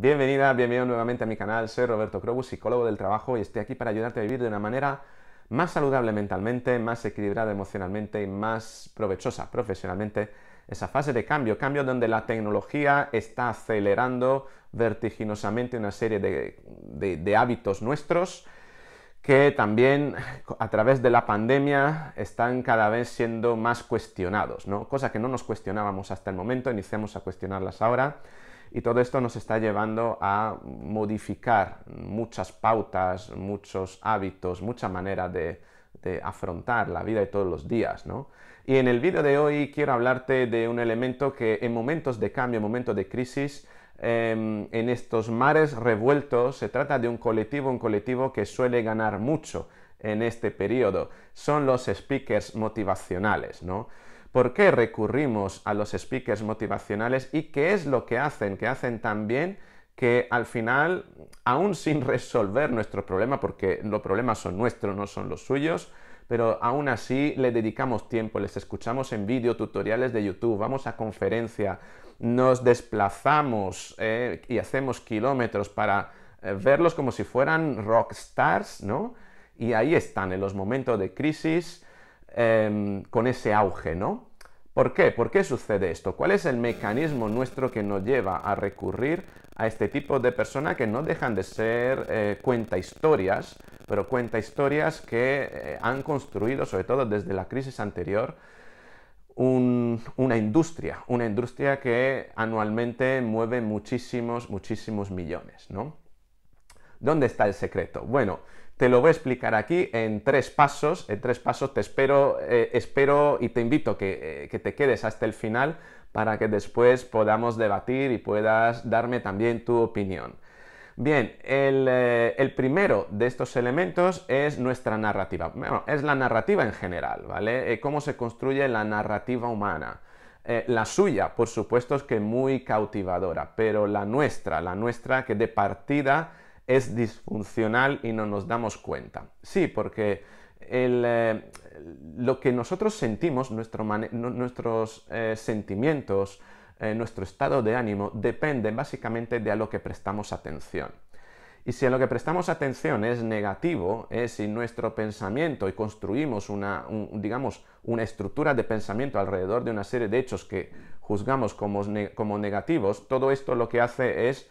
Bienvenida, bienvenido nuevamente a mi canal. Soy Roberto Crobus, psicólogo del trabajo, y estoy aquí para ayudarte a vivir de una manera más saludable mentalmente, más equilibrada emocionalmente y más provechosa profesionalmente esa fase de cambio, cambio donde la tecnología está acelerando vertiginosamente una serie de, hábitos nuestros que también a través de la pandemia están cada vez siendo más cuestionados, ¿no? Cosa que no nos cuestionábamos hasta el momento, iniciamos a cuestionarlas ahora y todo esto nos está llevando a modificar muchas pautas, muchos hábitos, mucha manera de, afrontar la vida de todos los días, ¿no? Y en el vídeo de hoy quiero hablarte de un elemento que en momentos de cambio, en momentos de crisis, em, en estos mares revueltos, se trata de un colectivo, un colectivo que suele ganar mucho en este periodo, son los speakers motivacionales, ¿no? por qué recurrimos a los speakers motivacionales y qué es lo que hacen, que hacen tan bien que al final, aún sin resolver nuestro problema, porque los problemas son nuestros, no son los suyos, pero aún así le dedicamos tiempo, les escuchamos en vídeo, tutoriales de YouTube, vamos a conferencia, nos desplazamos eh, y hacemos kilómetros para eh, verlos como si fueran rockstars, ¿no? Y ahí están, en los momentos de crisis, Em, con ese auge, ¿no? ¿Por qué? ¿Por qué sucede esto? ¿Cuál es el mecanismo nuestro que nos lleva a recurrir a este tipo de personas que no dejan de ser eh, cuenta historias, pero cuenta historias que eh, han construido, sobre todo desde la crisis anterior, una industria, una industria que anualmente mueve muchísimos, muchísimos millones, ¿no? ¿Dónde está el secreto? Bueno, te lo voy a explicar aquí en tres pasos. En tres pasos te espero, eh, espero y te invito que, eh, que te quedes hasta el final para que después podamos debatir y puedas darme también tu opinión. Bien, el, eh, primero de estos elementos es nuestra narrativa. Bueno, es la narrativa en general, ¿vale? cómo se construye la narrativa humana. la suya, por supuesto, es que muy cautivadora, pero la nuestra, la nuestra que de partida es disfuncional y no nos damos cuenta. Sí, porque eh, lo que nosotros sentimos, nuestros eh, sentimientos, eh, nuestro estado de ánimo, depende básicamente de a lo que prestamos atención. Y si a lo que prestamos atención es negativo, es si nuestro pensamiento y construimos una, digamos, una estructura de pensamiento alrededor de una serie de hechos que juzgamos como negativos, todo esto lo que hace es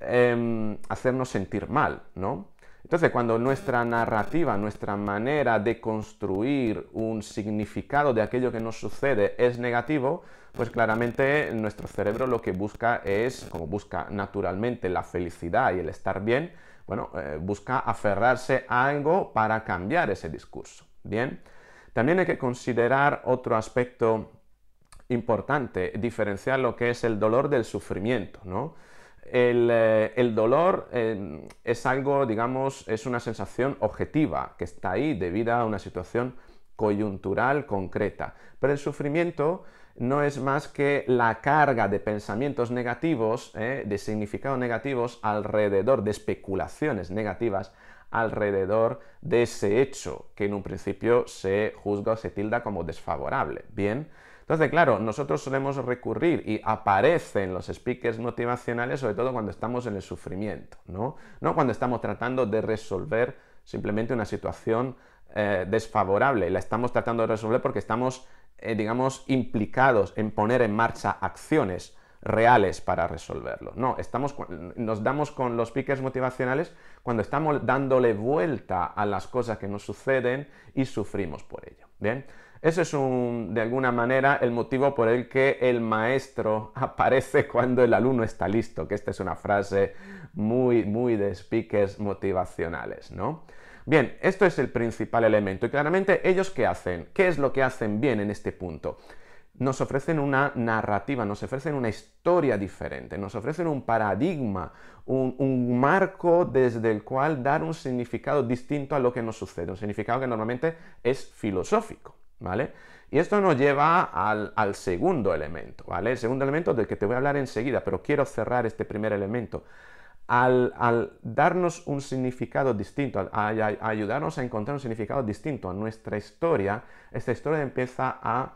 Em, hacernos sentir mal, ¿no? Entonces, cuando nuestra narrativa, nuestra manera de construir un significado de aquello que nos sucede es negativo, pues claramente nuestro cerebro lo que busca es, como busca naturalmente la felicidad y el estar bien, bueno, eh, busca aferrarse a algo para cambiar ese discurso. Bien, también hay que considerar otro aspecto importante, diferenciar lo que es el dolor del sufrimiento, ¿no? Eh, el, dolor eh, es algo, digamos, es una sensación objetiva que está ahí debido a una situación coyuntural concreta. Pero el sufrimiento no es más que la carga de pensamientos negativos, eh, de significados negativos alrededor, de especulaciones negativas alrededor de ese hecho que en un principio se juzga o se tilda como desfavorable. Bien, entonces, claro, nosotros solemos recurrir y aparecen los speakers motivacionales, sobre todo cuando estamos en el sufrimiento, ¿no? No cuando estamos tratando de resolver simplemente una situación eh, desfavorable, la estamos tratando de resolver porque estamos, eh, digamos, implicados en poner en marcha acciones reales para resolverlo. No, estamos, nos damos con los speakers motivacionales cuando estamos dándole vuelta a las cosas que nos suceden y sufrimos por ello. Bien, ese es de alguna manera el motivo por el que el maestro aparece cuando el alumno está listo, que esta es una frase muy, muy de speakers motivacionales, ¿no? Bien, esto es el principal elemento y claramente ellos qué hacen, qué es lo que hacen bien en este punto. Nos ofrecen una narrativa, nos ofrecen una historia diferente, nos ofrecen un paradigma, un marco desde el cual dar un significado distinto a lo que nos sucede, un significado que normalmente es filosófico. ¿vale? Y esto nos lleva al, segundo elemento, El segundo elemento del que te voy a hablar enseguida, pero quiero cerrar este primer elemento. Al, darnos un significado distinto, al, ayudarnos a encontrar un significado distinto a nuestra historia, esta historia empieza a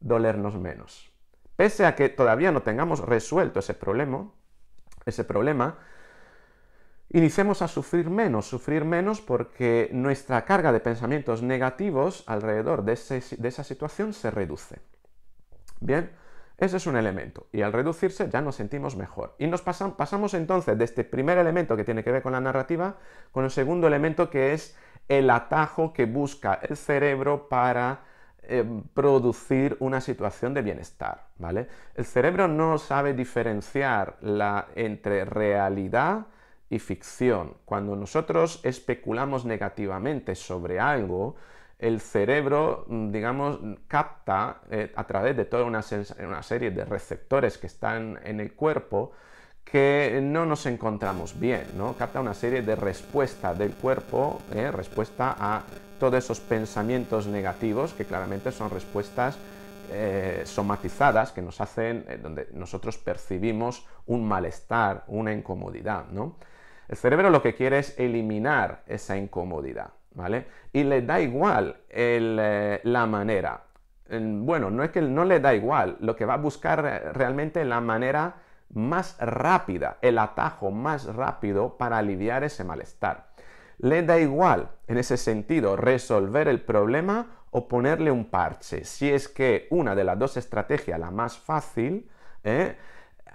dolernos menos. Pese a que todavía no tengamos resuelto ese problema, ese problema, Iniciemos a sufrir menos, sufrir menos porque nuestra carga de pensamientos negativos alrededor de, esa situación se reduce. Bien, ese es un elemento y al reducirse ya nos sentimos mejor. Y nos pasamos entonces de este primer elemento que tiene que ver con la narrativa con el segundo elemento que es el atajo que busca el cerebro para eh, producir una situación de bienestar, ¿vale? El cerebro no sabe diferenciar la, entre realidad y ficción. Cuando nosotros especulamos negativamente sobre algo, el cerebro, mm, digamos, capta eh, a través de toda una, serie de receptores que están en el cuerpo que no nos encontramos bien, ¿no? Capta una serie de respuestas del cuerpo, ¿eh? respuesta a todos esos pensamientos negativos que claramente son respuestas eh, somatizadas que nos hacen, donde nosotros percibimos un malestar, una incomodidad, ¿no? El cerebro lo que quiere es eliminar esa incomodidad, ¿vale? Y le da igual eh, la manera. Bueno, no es que no le da igual, lo que va a buscar realmente la manera más rápida, el atajo más rápido para aliviar ese malestar. Le da igual, en ese sentido, resolver el problema o ponerle un parche. Si es que una de las dos estrategias, la más fácil, ¿eh?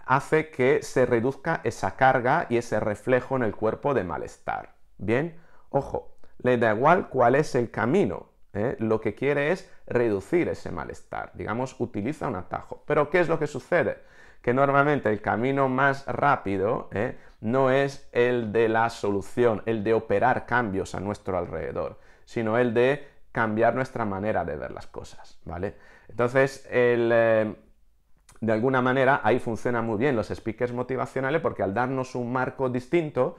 hace que se reduzca esa carga y ese reflejo en el cuerpo de malestar. Bien, ojo, le da igual cuál es el camino, ¿eh? lo que quiere es reducir ese malestar, digamos, utiliza un atajo. Pero ¿qué es lo que sucede? Que normalmente el camino más rápido ¿eh? no es el de la solución, el de operar cambios a nuestro alrededor, sino el de cambiar nuestra manera de ver las cosas, ¿vale? Entonces, el... Eh, de alguna manera ahí funcionan muy bien los speakers motivacionales porque al darnos un marco distinto,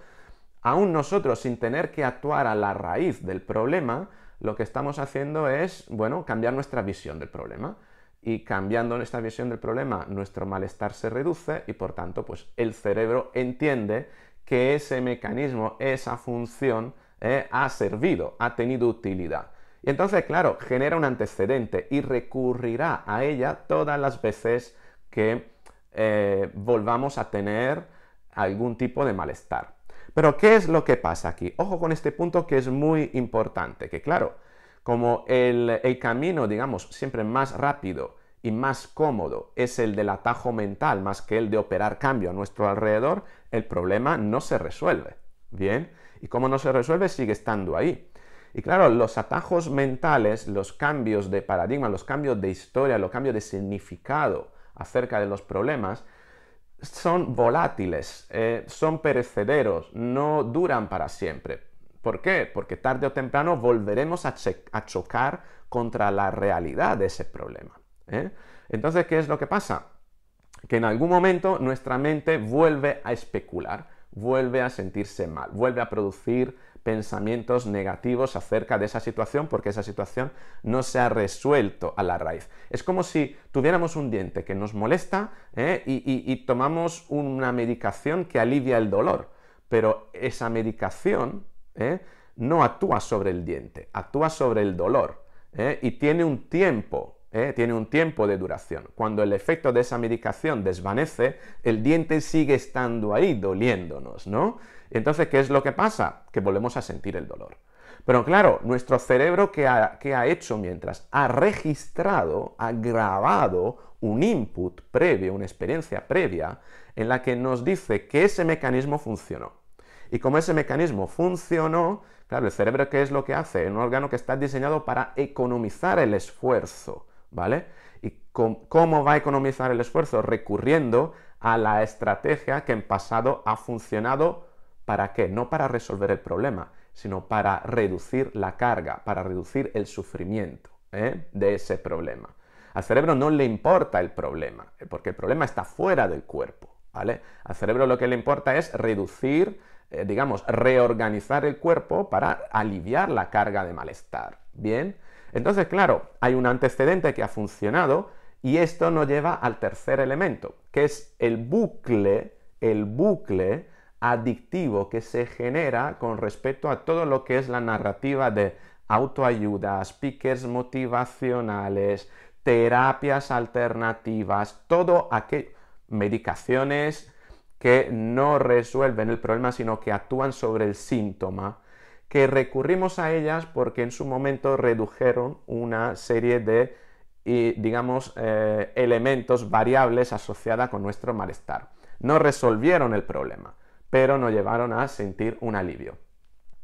aún nosotros sin tener que actuar a la raíz del problema, lo que estamos haciendo es, bueno, cambiar nuestra visión del problema. Y cambiando nuestra visión del problema, nuestro malestar se reduce y por tanto, pues el cerebro entiende que ese mecanismo, esa función, eh, ha servido, ha tenido utilidad. Y entonces, claro, genera un antecedente y recurrirá a ella todas las veces que eh, volvamos a tener algún tipo de malestar. Pero ¿qué es lo que pasa aquí? Ojo con este punto que es muy importante, que claro, como el camino, digamos, siempre más rápido y más cómodo es el del atajo mental más que el de operar cambio a nuestro alrededor, el problema no se resuelve. ¿Bien? Y como no se resuelve, sigue estando ahí. Y claro, los atajos mentales, los cambios de paradigma, los cambios de historia, los cambios de significado acerca de los problemas, son volátiles, eh, son perecederos, no duran para siempre. ¿Por qué? Porque tarde o temprano volveremos a, chocar contra la realidad de ese problema. ¿eh? Entonces, ¿qué es lo que pasa? Que en algún momento nuestra mente vuelve a especular, vuelve a sentirse mal, vuelve a producir pensamientos negativos acerca de esa situación porque esa situación no se ha resuelto a la raíz. Es como si tuviéramos un diente que nos molesta ¿eh? y, tomamos una medicación que alivia el dolor, pero esa medicación ¿eh? no actúa sobre el diente, actúa sobre el dolor ¿eh? y tiene un tiempo tiene un tiempo de duración. Cuando el efecto de esa medicación desvanece, el diente sigue estando ahí doliéndonos, ¿no? Entonces, ¿qué es lo que pasa? Que volvemos a sentir el dolor. Pero claro, nuestro cerebro ¿qué ha, hecho mientras ha registrado, ha grabado un input previo, una experiencia previa, en la que nos dice que ese mecanismo funcionó. Y como ese mecanismo funcionó, claro, el cerebro qué es lo que hace? Es un órgano que está diseñado para economizar el esfuerzo, ¿vale? ¿Y cómo va a economizar el esfuerzo? Recurriendo a la estrategia que en pasado ha funcionado ¿Para qué? No para resolver el problema, sino para reducir la carga, para reducir el sufrimiento ¿eh? de ese problema. Al cerebro no le importa el problema, eh, porque el problema está fuera del cuerpo, ¿vale? Al cerebro lo que le importa es reducir, eh, digamos, reorganizar el cuerpo para aliviar la carga de malestar, ¿bien? Entonces, claro, hay un antecedente que ha funcionado y esto nos lleva al tercer elemento, que es el bucle, el bucle adictivo que se genera con respecto a todo lo que es la narrativa de autoayuda, speakers motivacionales, terapias alternativas, todo aquello, medicaciones que no resuelven el problema, sino que actúan sobre el síntoma, que recurrimos a ellas porque en su momento redujeron una serie de, digamos, eh, elementos, variables asociadas con nuestro malestar. No resolvieron el problema, pero nos llevaron a sentir un alivio.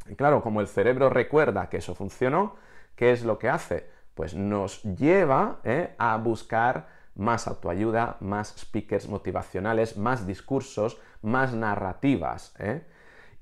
Y claro, como el cerebro recuerda que eso funcionó, ¿qué es lo que hace? Pues nos lleva eh, a buscar más autoayuda, más speakers motivacionales, más discursos, más narrativas. Eh.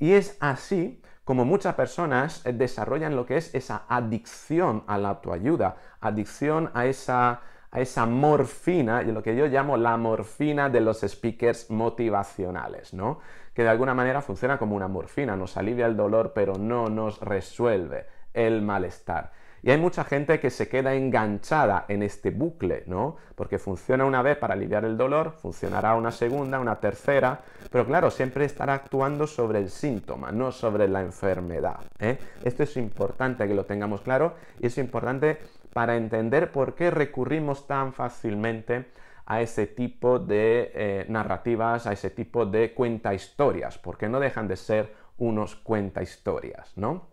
Y es así como muchas personas eh, desarrollan lo que es esa adicción a la autoayuda, adicción a esa, a esa morfina, lo que yo llamo la morfina de los speakers motivacionales, ¿no? que de alguna manera funciona como una morfina, nos alivia el dolor pero no nos resuelve el malestar. Y hay mucha gente que se queda enganchada en este bucle, ¿no? Porque funciona una vez para aliviar el dolor, funcionará una segunda, una tercera, pero claro, siempre estará actuando sobre el síntoma, no sobre la enfermedad. ¿eh? Esto es importante que lo tengamos claro y es importante para entender por qué recurrimos tan fácilmente a ese tipo de eh, narrativas, a ese tipo de cuenta historias, porque no dejan de ser unos cuenta historias, ¿no?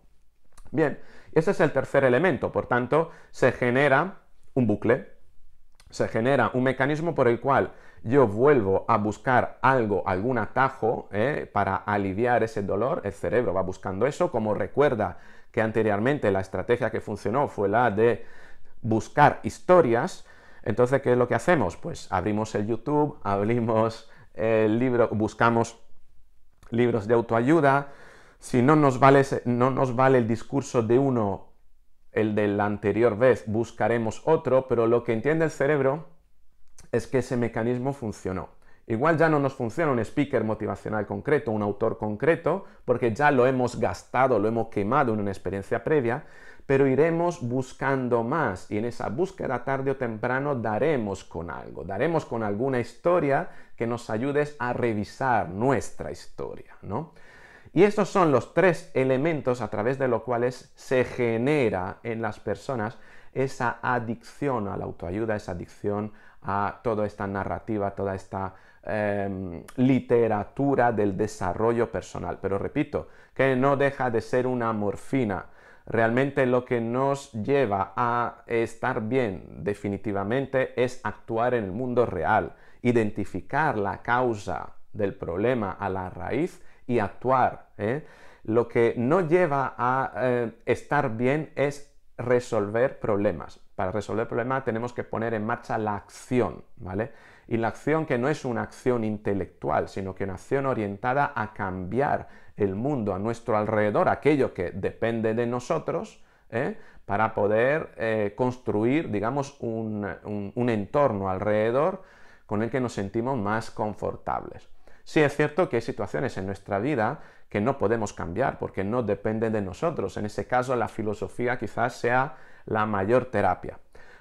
Bien, ese es el tercer elemento, por tanto, se genera un bucle, se genera un mecanismo por el cual yo vuelvo a buscar algo, algún atajo eh, para aliviar ese dolor, el cerebro va buscando eso, como recuerda que anteriormente la estrategia que funcionó fue la de buscar historias, entonces, ¿qué es lo que hacemos? Pues abrimos el YouTube, abrimos el libro, buscamos libros de autoayuda. Si no nos vale, no nos vale el discurso de uno, el de la anterior vez, buscaremos otro, pero lo que entiende el cerebro es que ese mecanismo funcionó. Igual ya no nos funciona un speaker motivacional concreto, un autor concreto, porque ya lo hemos gastado, lo hemos quemado en una experiencia previa, pero iremos buscando más y en esa búsqueda tarde o temprano daremos con algo, daremos con alguna historia que nos ayudes a revisar nuestra historia, ¿no? Y estos son los tres elementos a través de los cuales se genera en las personas esa adicción a la autoayuda, esa adicción a toda esta narrativa, toda esta em, literatura del desarrollo personal. Pero repito, que no deja de ser una morfina, Realmente lo que nos lleva a estar bien definitivamente es actuar en el mundo real, identificar la causa del problema a la raíz y actuar. ¿eh? Lo que no lleva a eh, estar bien es resolver problemas. Para resolver problemas tenemos que poner en marcha la acción, ¿vale? Y la acción que no es una acción intelectual, sino que una acción orientada a cambiar el mundo a nuestro alrededor, aquello que depende de nosotros, ¿eh? para poder eh, construir, digamos, un, un entorno alrededor con el que nos sentimos más confortables. Sí es cierto que hay situaciones en nuestra vida que no podemos cambiar porque no dependen de nosotros. En ese caso la filosofía quizás sea la mayor terapia.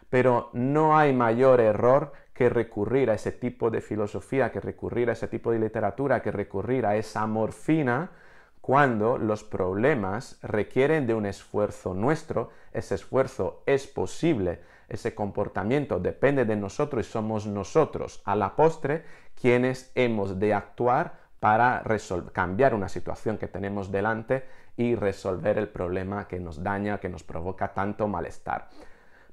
Pero no hay mayor error que recurrir a ese tipo de filosofía, que recurrir a ese tipo de literatura, que recurrir a esa morfina cuando los problemas requieren de un esfuerzo nuestro, ese esfuerzo es posible, ese comportamiento depende de nosotros y somos nosotros a la postre quienes hemos de actuar para cambiar una situación que tenemos delante y resolver el problema que nos daña, que nos provoca tanto malestar.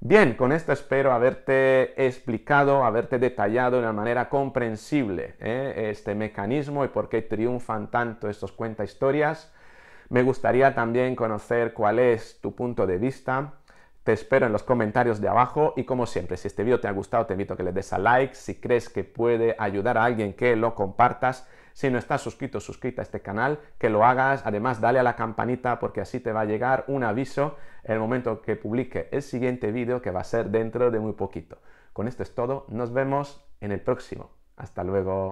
Bien, con esto espero haberte explicado, haberte detallado de una manera comprensible ¿eh? este mecanismo y por qué triunfan tanto estos cuenta historias. Me gustaría también conocer cuál es tu punto de vista. Te espero en los comentarios de abajo y como siempre, si este vídeo te ha gustado, te invito a que le des a like. Si crees que puede ayudar a alguien, que lo compartas. Si no estás suscrito, suscrita a este canal, que lo hagas. Además, dale a la campanita porque así te va a llegar un aviso el momento que publique el siguiente vídeo que va a ser dentro de muy poquito. Con esto es todo. Nos vemos en el próximo. Hasta luego.